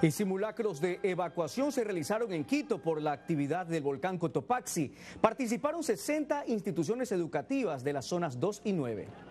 Y simulacros de evacuación se realizaron en Quito por la actividad del volcán Cotopaxi. Participaron 60 instituciones educativas de las zonas 2 y 9.